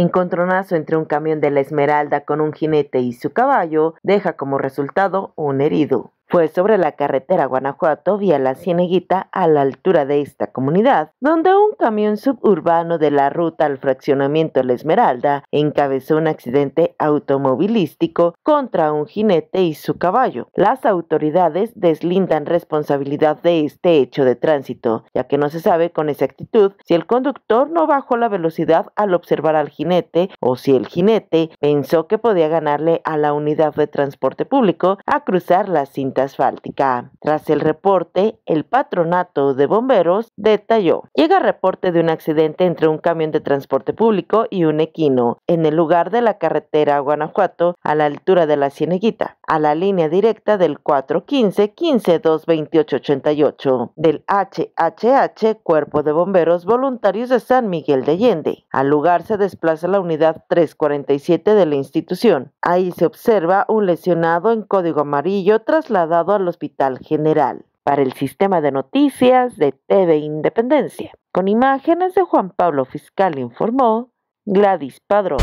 Encontronazo entre un camión de la Esmeralda con un jinete y su caballo deja como resultado un herido. Fue sobre la carretera Guanajuato vía La Cieneguita a la altura de esta comunidad, donde un camión suburbano de la ruta al fraccionamiento La Esmeralda encabezó un accidente automovilístico contra un jinete y su caballo. Las autoridades deslindan responsabilidad de este hecho de tránsito, ya que no se sabe con exactitud si el conductor no bajó la velocidad al observar al jinete o si el jinete pensó que podía ganarle a la unidad de transporte público a cruzar la cinta asfáltica. Tras el reporte, el patronato de bomberos detalló, llega reporte de un accidente entre un camión de transporte público y un equino en el lugar de la carretera Guanajuato a la altura de la Cieneguita, a la línea directa del 415 15 del HHH Cuerpo de Bomberos Voluntarios de San Miguel de Allende. Al lugar se desplaza la unidad 347 de la institución. Ahí se observa un lesionado en código amarillo trasladado dado al Hospital General para el sistema de noticias de TV Independencia. Con imágenes de Juan Pablo Fiscal informó Gladys Padrón.